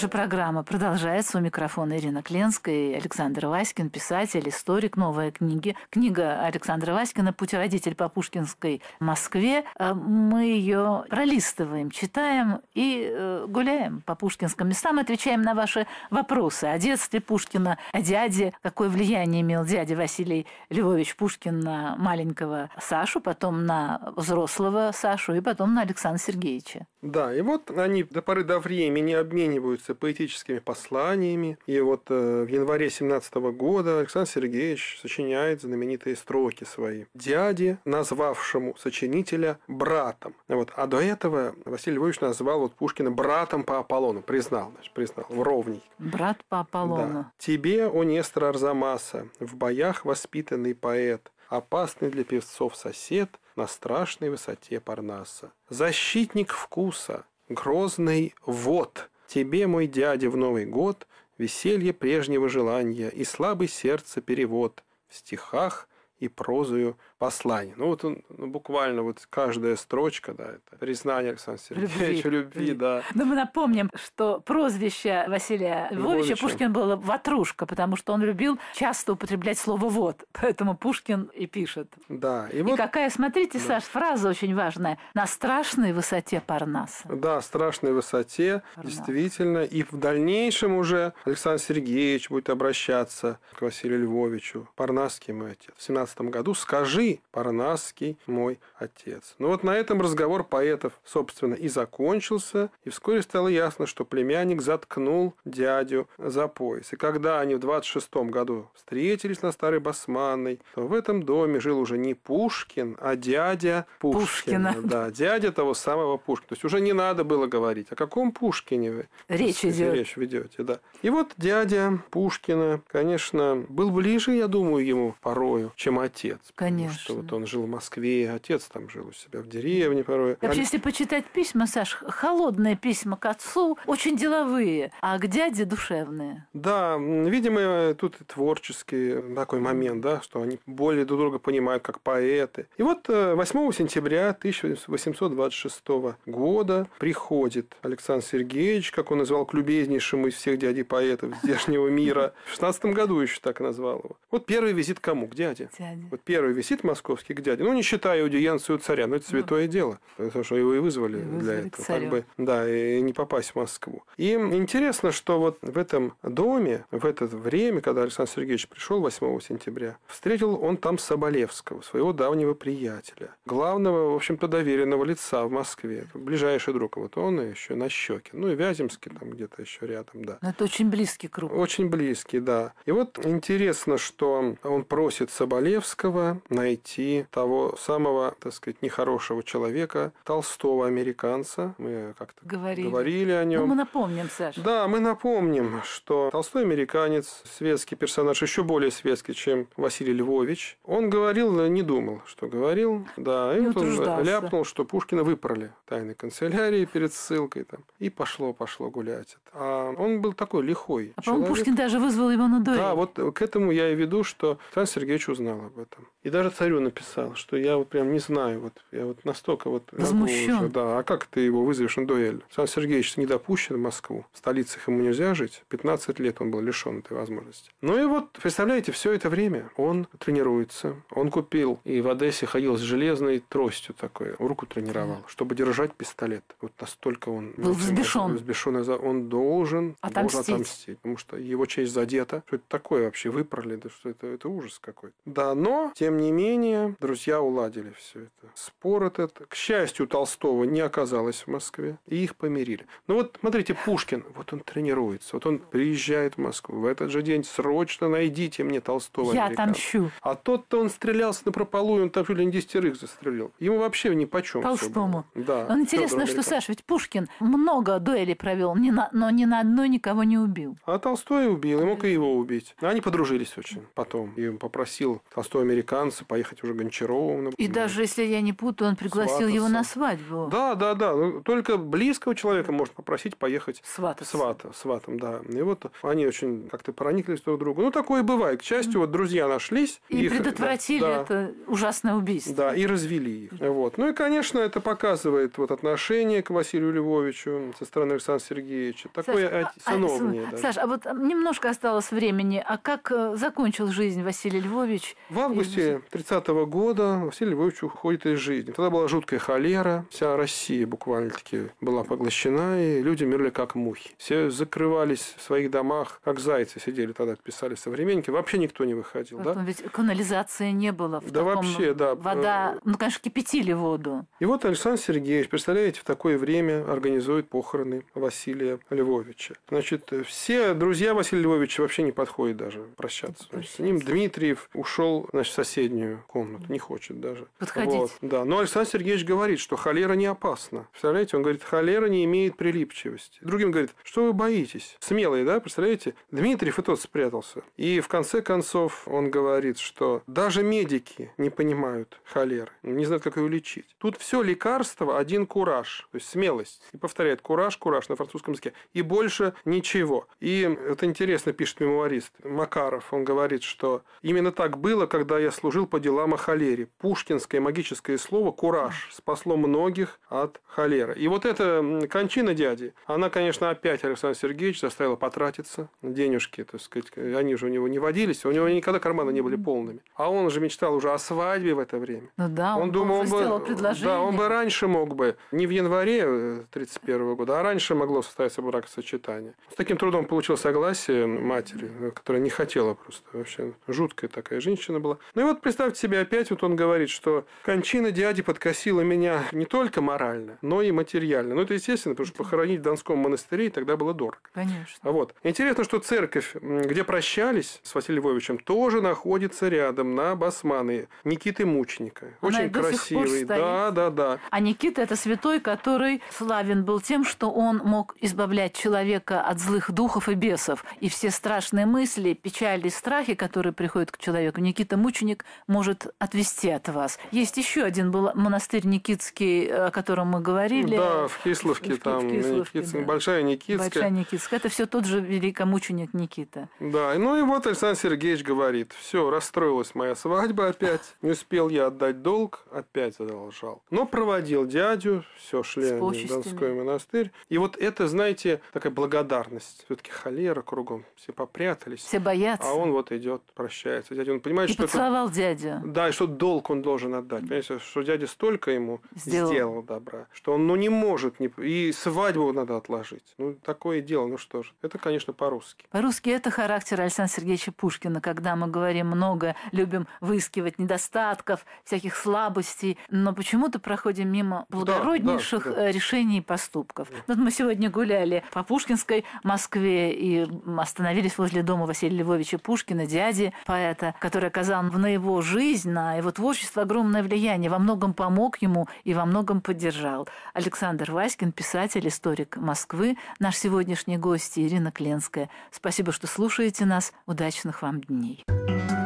Наша программа продолжается. У микрофона Ирина Кленская и Александр Васькин, писатель, историк, новая книги. Книга Александра Васькина «Путеводитель по Пушкинской Москве». Э, мы ее пролистываем, читаем и э, гуляем по пушкинским местам, отвечаем на ваши вопросы о детстве Пушкина, о дяде, какое влияние имел дядя Василий Львович Пушкин на маленького Сашу, потом на взрослого Сашу и потом на Александра Сергеевича. Да, и вот они до поры до времени обмениваются занимался поэтическими посланиями. И вот э, в январе 17 года Александр Сергеевич сочиняет знаменитые строки свои. «Дяде, назвавшему сочинителя братом». Вот. А до этого Василий Львович назвал вот Пушкина братом по Аполлону. Признал, значит, признал. Вровней. Брат по Аполлону. Да. «Тебе, о Нестор Арзамаса, в боях воспитанный поэт, опасный для певцов сосед на страшной высоте Парнаса. Защитник вкуса, грозный вот Тебе, мой дядя, в Новый год Веселье прежнего желания И слабый сердце перевод В стихах и прозою послание. Ну, вот он ну, буквально вот каждая строчка, да, это признание Александра Сергеевича любви, любви да. Но мы напомним, что прозвище Василия Львовича Пушкин было «ватрушка», потому что он любил часто употреблять слово «вот», поэтому Пушкин и пишет. Да. И, и какая, смотрите, да. Саш, фраза очень важная. «На страшной высоте Парнаса». Да, страшной высоте, Парнас. действительно. И в дальнейшем уже Александр Сергеевич будет обращаться к Василию Львовичу, Парнасский мой отец, в 17 году. «Скажи Парнасский, мой отец. Ну вот на этом разговор поэтов, собственно, и закончился, и вскоре стало ясно, что племянник заткнул дядю за пояс. И когда они в 26-м году встретились на Старой Басманной, то в этом доме жил уже не Пушкин, а дядя Пушкина. Пушкина. Да, дядя того самого Пушкина. То есть уже не надо было говорить, о каком Пушкине вы речь, идет. речь ведете. Да. И вот дядя Пушкина, конечно, был ближе, я думаю, ему порою, чем отец. Конечно что вот он жил в Москве, и отец там жил у себя в деревне порой. Вообще, если почитать письма, Саш, холодные письма к отцу, очень деловые, а к дяде душевные. Да, видимо, тут и творческий такой момент, да, что они более друг друга понимают как поэты. И вот 8 э, сентября 1826 года приходит Александр Сергеевич, как он назвал, к любезнейшему из всех дядей поэтов здешнего мира. В 16 году еще так назвал его. Вот первый визит кому? К дяде. дяде. Вот первый визит московских дядей. Ну, не считая аудиенцию царя, но это святое mm. дело. Потому что его и вызвали, и вызвали для этого. Как бы, да, и не попасть в Москву. И интересно, что вот в этом доме, в это время, когда Александр Сергеевич пришел 8 сентября, встретил он там Соболевского, своего давнего приятеля, главного, в общем-то, доверенного лица в Москве, ближайший друг. Вот он и еще на Щеке. Ну, и Вяземский там где-то еще рядом, да. Но это очень близкий круг. Очень близкий, да. И вот интересно, что он просит Соболевского найти найти того самого, так сказать, нехорошего человека, толстого американца. Мы как-то говорили, говорили о нем. Ну, мы напомним, Саша. Да, мы напомним, что толстой американец, светский персонаж, еще более светский, чем Василий Львович. Он говорил, не думал, что говорил. Да, и он ляпнул, что Пушкина выпрали тайной канцелярии перед ссылкой. Там, и пошло, пошло гулять. А он был такой лихой. А по-моему, Пушкин даже вызвал его на дуэль. Да, вот к этому я и веду, что Александр Сергеевич узнал об этом. И даже царю написал, что я вот прям не знаю, вот я вот настолько вот... Возмущен. Уже, да, а как ты его вызовешь на дуэль? Александр Сергеевич не допущен в Москву, в столицах ему нельзя жить, 15 лет он был лишен этой возможности. Ну и вот, представляете, все это время он тренируется, он купил и в Одессе ходил с железной тростью такой, руку тренировал, чтобы держать пистолет. Вот настолько он... Был взбешен. Взбешен, он должен отомстить. должен отомстить, потому что его честь задета. Что это такое вообще? Выпрали, да что это, это ужас какой-то. Да, но, тем не менее, мнения, друзья уладили все это. Спор этот, к счастью, Толстого не оказалось в Москве, и их помирили. Ну вот, смотрите, Пушкин, вот он тренируется, вот он приезжает в Москву. В этот же день срочно найдите мне Толстого. Я тамщу. А тот-то он стрелялся на и он там чуть ли не десятерых застрелил. Ему вообще ни по чем. Толстому. Да. Он интересно, что, Саш, ведь Пушкин много дуэлей провел, но ни на одной никого не убил. А Толстой убил, и мог и его убить. Они подружились очень потом. И попросил Толстой американца поехать поехать уже Гончаровым. Например. И даже если я не путаю, он пригласил свататься. его на свадьбу. Да, да, да. Ну, только близкого человека можно попросить поехать свататься. свата, сватом, да. И вот они очень как-то прониклись друг к другу. Ну, такое бывает. К счастью, mm. вот друзья нашлись. И их, предотвратили да, это ужасное убийство. Да, и развели их. Mm. Вот. Ну и, конечно, это показывает вот отношение к Василию Львовичу со стороны Александра Сергеевича. Такое Саша, а, А, да. Саша, а вот немножко осталось времени. А как э, закончил жизнь Василий Львович? В августе. 30 30 -го года Василий Львович уходит из жизни. Тогда была жуткая холера, вся Россия буквально-таки была поглощена, и люди мерли как мухи. Все закрывались в своих домах, как зайцы сидели тогда, писали современники. Вообще никто не выходил. Поэтому да? Ведь канализации не было. В да таком... вообще, да. Вода, ну, конечно, кипятили воду. И вот Александр Сергеевич, представляете, в такое время организует похороны Василия Львовича. Значит, все друзья Василия Львовича вообще не подходят даже прощаться. Значит, с ним Дмитриев ушел значит, в соседнюю комнату, не хочет даже. Подходить. Вот, да. Но Александр Сергеевич говорит, что холера не опасна. Представляете, он говорит, холера не имеет прилипчивости. Другим говорит, что вы боитесь? Смелые, да, представляете? Дмитриев и тот спрятался. И в конце концов он говорит, что даже медики не понимают холеры, ну, не знают, как ее лечить. Тут все лекарство, один кураж, то есть смелость. И повторяет, кураж, кураж на французском языке. И больше ничего. И это интересно пишет мемуарист Макаров. Он говорит, что именно так было, когда я служил по делу Гелама холере. Пушкинское магическое слово «кураж» спасло многих от холеры. И вот эта кончина дяди, она, конечно, опять Александр Сергеевич заставила потратиться денежки. То есть, они же у него не водились, у него никогда карманы не были полными. А он же мечтал уже о свадьбе в это время. Ну да, он, он думал, он бы, э, предложение. Да, он бы раньше мог бы, не в январе 31 э, года, а раньше могло состояться бракосочетание. С таким трудом получил согласие матери, э, которая не хотела просто вообще. Жуткая такая женщина была. Ну и вот представьте себе опять вот он говорит, что кончина дяди подкосила меня не только морально, но и материально. Ну, это естественно, потому что похоронить в Донском монастыре тогда было дорого. Конечно. Вот. Интересно, что церковь, где прощались с Василием Львовичем, тоже находится рядом на Басманы Никиты Мученика. Она Очень красивый. Да, да, да. А Никита – это святой, который славен был тем, что он мог избавлять человека от злых духов и бесов. И все страшные мысли, печали, страхи, которые приходят к человеку, Никита Мученик может может отвести от вас. Есть еще один был монастырь Никитский, о котором мы говорили. Да, в Кисловке, в, там в э, Кисловке, Никитск, да. Большая Никитская. Большая Никитская. Это все тот же великомученик Никита. Да, ну и вот Александр Сергеевич говорит, все, расстроилась моя свадьба опять, не успел я отдать долг, опять задолжал. Но проводил дядю, все, шли они в Донской монастырь. И вот это, знаете, такая благодарность. Все-таки холера кругом, все попрятались. Все боятся. А он вот идет, прощается. Дядя, он понимает, и что... поцеловал это... дядю дядя. Да, и что долг он должен отдать. Понимаете, что дядя столько ему сделал, сделал добра, что он ну, не может. Не... И свадьбу надо отложить. Ну, такое дело, ну что же. Это, конечно, по-русски. По-русски это характер Александра Сергеевича Пушкина, когда мы говорим много, любим выискивать недостатков, всяких слабостей, но почему-то проходим мимо благороднейших да, да, да. Э, решений и поступков. Да. Вот мы сегодня гуляли по Пушкинской Москве и остановились возле дома Василия Львовича Пушкина, дяди поэта, который оказал на его жизнь жизнь, на его творчество огромное влияние, во многом помог ему и во многом поддержал. Александр Васькин, писатель, историк Москвы, наш сегодняшний гость Ирина Кленская. Спасибо, что слушаете нас. Удачных вам дней. Thank you